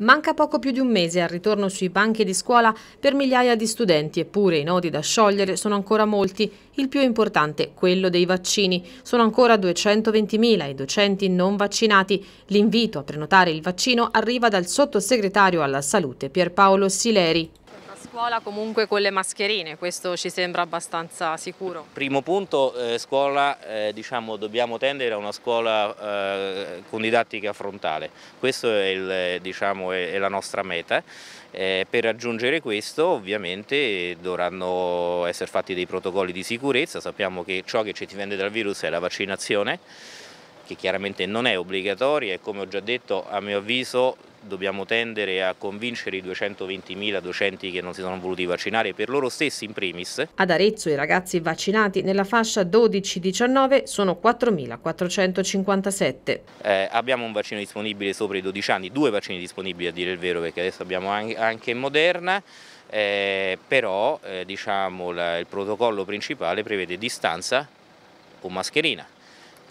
Manca poco più di un mese al ritorno sui banchi di scuola per migliaia di studenti, eppure i nodi da sciogliere sono ancora molti, il più importante quello dei vaccini. Sono ancora 220.000 i docenti non vaccinati. L'invito a prenotare il vaccino arriva dal sottosegretario alla salute Pierpaolo Sileri scuola comunque con le mascherine, questo ci sembra abbastanza sicuro. Primo punto, eh, scuola, eh, diciamo, dobbiamo tendere a una scuola eh, con didattica frontale, questa è, diciamo, è, è, la nostra meta. Eh, per raggiungere questo ovviamente dovranno essere fatti dei protocolli di sicurezza, sappiamo che ciò che ci dipende dal virus è la vaccinazione, che chiaramente non è obbligatoria e come ho già detto a mio avviso dobbiamo tendere a convincere i 220.000 docenti che non si sono voluti vaccinare per loro stessi in primis. Ad Arezzo i ragazzi vaccinati nella fascia 12-19 sono 4.457. Eh, abbiamo un vaccino disponibile sopra i 12 anni, due vaccini disponibili a dire il vero perché adesso abbiamo anche Moderna. Eh, però eh, diciamo, la, il protocollo principale prevede distanza o mascherina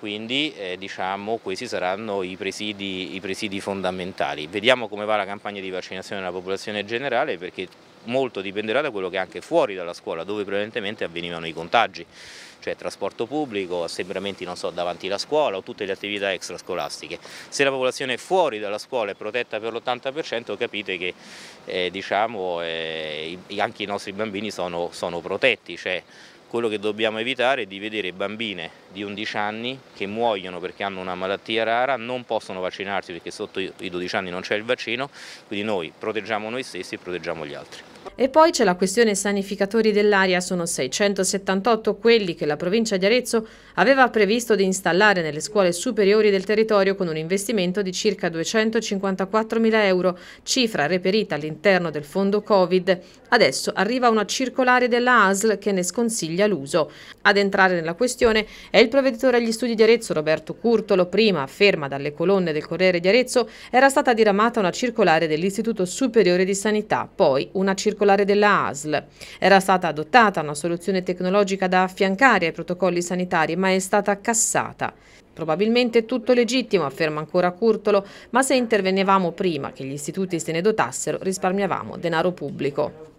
quindi eh, diciamo, questi saranno i presidi, i presidi fondamentali. Vediamo come va la campagna di vaccinazione della popolazione generale perché molto dipenderà da quello che è anche fuori dalla scuola, dove prevalentemente avvenivano i contagi, cioè trasporto pubblico, assembramenti so, davanti alla scuola o tutte le attività extrascolastiche. Se la popolazione fuori dalla scuola è protetta per l'80% capite che eh, diciamo, eh, anche i nostri bambini sono, sono protetti, cioè quello che dobbiamo evitare è di vedere bambine di 11 anni che muoiono perché hanno una malattia rara, non possono vaccinarsi perché sotto i 12 anni non c'è il vaccino, quindi noi proteggiamo noi stessi e proteggiamo gli altri. E poi c'è la questione sanificatori dell'aria, sono 678 quelli che la provincia di Arezzo aveva previsto di installare nelle scuole superiori del territorio con un investimento di circa 254 mila euro, cifra reperita all'interno del fondo Covid. Adesso arriva una circolare della ASL che ne sconsiglia l'uso. Ad entrare nella questione è il provveditore agli studi di Arezzo Roberto Curtolo, prima afferma dalle colonne del Corriere di Arezzo, era stata diramata una circolare dell'Istituto Superiore di Sanità, poi una circolare circolare della ASL. Era stata adottata una soluzione tecnologica da affiancare ai protocolli sanitari, ma è stata cassata. Probabilmente tutto legittimo, afferma ancora Curtolo, ma se intervenevamo prima che gli istituti se ne dotassero risparmiavamo denaro pubblico.